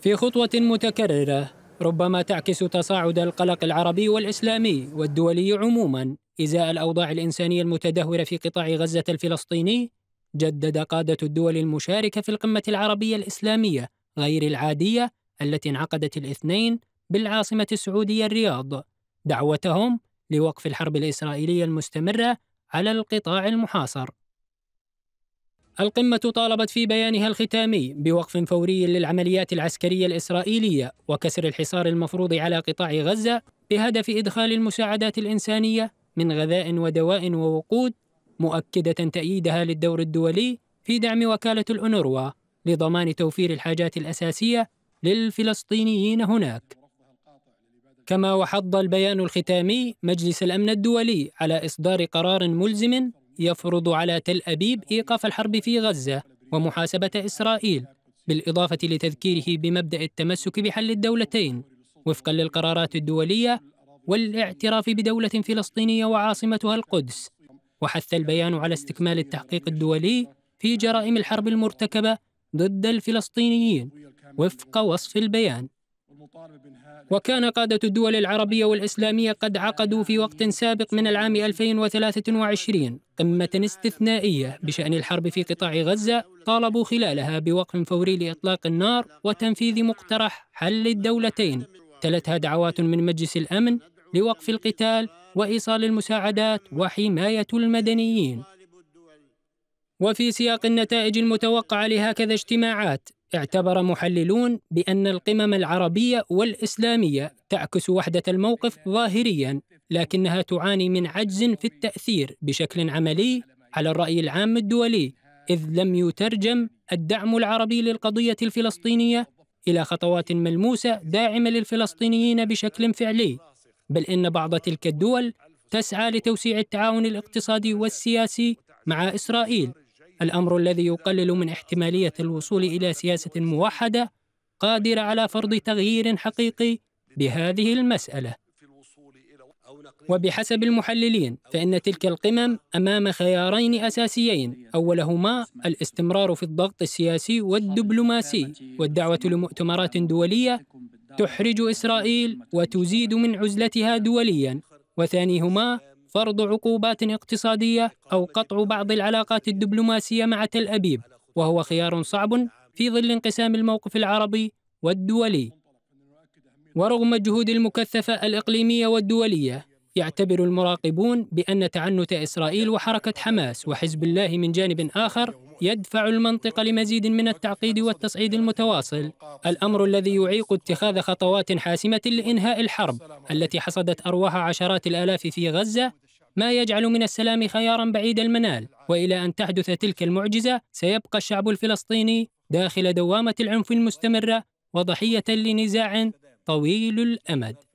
في خطوة متكررة ربما تعكس تصاعد القلق العربي والإسلامي والدولي عموما إزاء الأوضاع الإنسانية المتدهورة في قطاع غزة الفلسطيني جدد قادة الدول المشاركة في القمة العربية الإسلامية غير العادية التي انعقدت الاثنين بالعاصمة السعودية الرياض دعوتهم لوقف الحرب الإسرائيلية المستمرة على القطاع المحاصر القمة طالبت في بيانها الختامي بوقف فوري للعمليات العسكرية الإسرائيلية وكسر الحصار المفروض على قطاع غزة بهدف إدخال المساعدات الإنسانية من غذاء ودواء ووقود مؤكدة تأييدها للدور الدولي في دعم وكالة الأونروا لضمان توفير الحاجات الأساسية للفلسطينيين هناك كما وحض البيان الختامي مجلس الأمن الدولي على إصدار قرار ملزم يفرض على تل أبيب إيقاف الحرب في غزة ومحاسبة إسرائيل بالإضافة لتذكيره بمبدأ التمسك بحل الدولتين وفقا للقرارات الدولية والاعتراف بدولة فلسطينية وعاصمتها القدس وحث البيان على استكمال التحقيق الدولي في جرائم الحرب المرتكبة ضد الفلسطينيين وفق وصف البيان وكان قادة الدول العربية والإسلامية قد عقدوا في وقت سابق من العام 2023 قمة استثنائية بشأن الحرب في قطاع غزة طالبوا خلالها بوقف فوري لإطلاق النار وتنفيذ مقترح حل الدولتين تلتها دعوات من مجلس الأمن لوقف القتال وإيصال المساعدات وحماية المدنيين وفي سياق النتائج المتوقعة لهكذا اجتماعات اعتبر محللون بأن القمم العربية والإسلامية تعكس وحدة الموقف ظاهريا لكنها تعاني من عجز في التأثير بشكل عملي على الرأي العام الدولي إذ لم يترجم الدعم العربي للقضية الفلسطينية إلى خطوات ملموسة داعمة للفلسطينيين بشكل فعلي بل إن بعض تلك الدول تسعى لتوسيع التعاون الاقتصادي والسياسي مع إسرائيل الامر الذي يقلل من احتماليه الوصول الى سياسه موحده قادره على فرض تغيير حقيقي بهذه المساله وبحسب المحللين فان تلك القمم امام خيارين اساسيين اولهما الاستمرار في الضغط السياسي والدبلوماسي والدعوه لمؤتمرات دوليه تحرج اسرائيل وتزيد من عزلتها دوليا وثانيهما فرض عقوبات اقتصادية أو قطع بعض العلاقات الدبلوماسية مع تل أبيب وهو خيار صعب في ظل انقسام الموقف العربي والدولي ورغم الجهود المكثفة الإقليمية والدولية يعتبر المراقبون بأن تعنت إسرائيل وحركة حماس وحزب الله من جانب آخر يدفع المنطقة لمزيد من التعقيد والتصعيد المتواصل الأمر الذي يعيق اتخاذ خطوات حاسمة لإنهاء الحرب التي حصدت أرواح عشرات الآلاف في غزة ما يجعل من السلام خيارا بعيد المنال والى ان تحدث تلك المعجزه سيبقى الشعب الفلسطيني داخل دوامه العنف المستمره وضحيه لنزاع طويل الامد